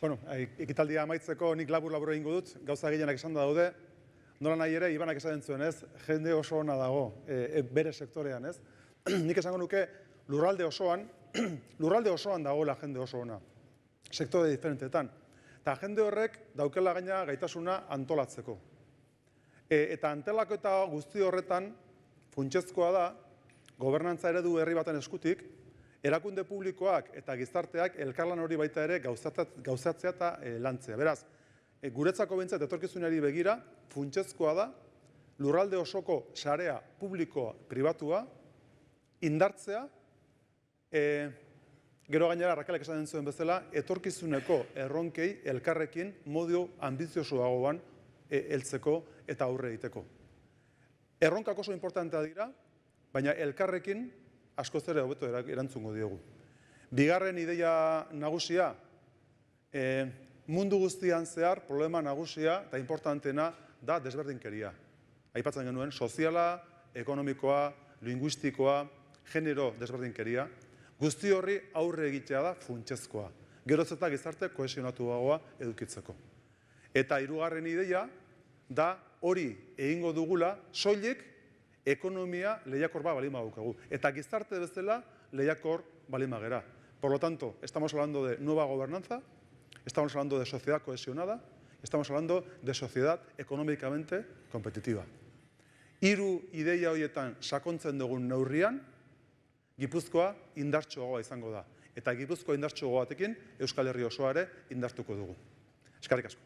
Bueno, eh, ekitaldia amaitzeko nik labur labur egingo dut, gauza gehienak esan daude, nola nahi ere, ibanak esan dut zuen, ez, jende oso ona dago, eh, e, bere sektorean, ez. Nik esango nuke, lurralde osoan, lurralde osoan dago la jende oso ona, sektore diferentetan. Eta jende horrek daukela gaina gaitasuna antolatzeko. E, eta antelako eta guzti horretan, funtsezkoa da, gobernantza ere du herri baten eskutik, erakunde publikoak eta gizarteak elkarlan hori baita ere gauzatzea eta e, lantzea. Beraz, e, guretzako bintzat etorkizunari begira, funtsezkoa da, lurralde osoko sarea publikoa pribatua, indartzea, e, gero gainera, rakalek esan zuen bezala, etorkizuneko erronkei elkarrekin modio ambiziosoagoan e, eltzeko eta aurre egiteko. Erronkak oso importantea dira, baina elkarrekin asko zere hobeto erantzungo diogu. Bigarren ideia nagusia, e, mundu guztian zehar problema nagusia eta importantena da desberdinkeria. Aipatzen genuen, soziala, ekonomikoa, linguistikoa, genero desberdinkeria, guzti horri aurre egitea da funtsezkoa. Geroz eta gizarte kohesionatu dagoa edukitzeko. Eta hirugarren ideia da hori egingo dugula soilik ekonomia lehiakor ba balima Eta gizarte bezala lehiakor balima gera. Por lo tanto, estamos hablando de nueva gobernanza, estamos hablando de sociedad cohesionada, estamos hablando de sociedad económicamente competitiva. Hiru ideia hoietan sakontzen dugun neurrian, Gipuzkoa indartsuagoa izango da. Eta Gipuzkoa indartsuagoa batekin, Euskal Herri osoare indartuko dugu. Eskarrik asko.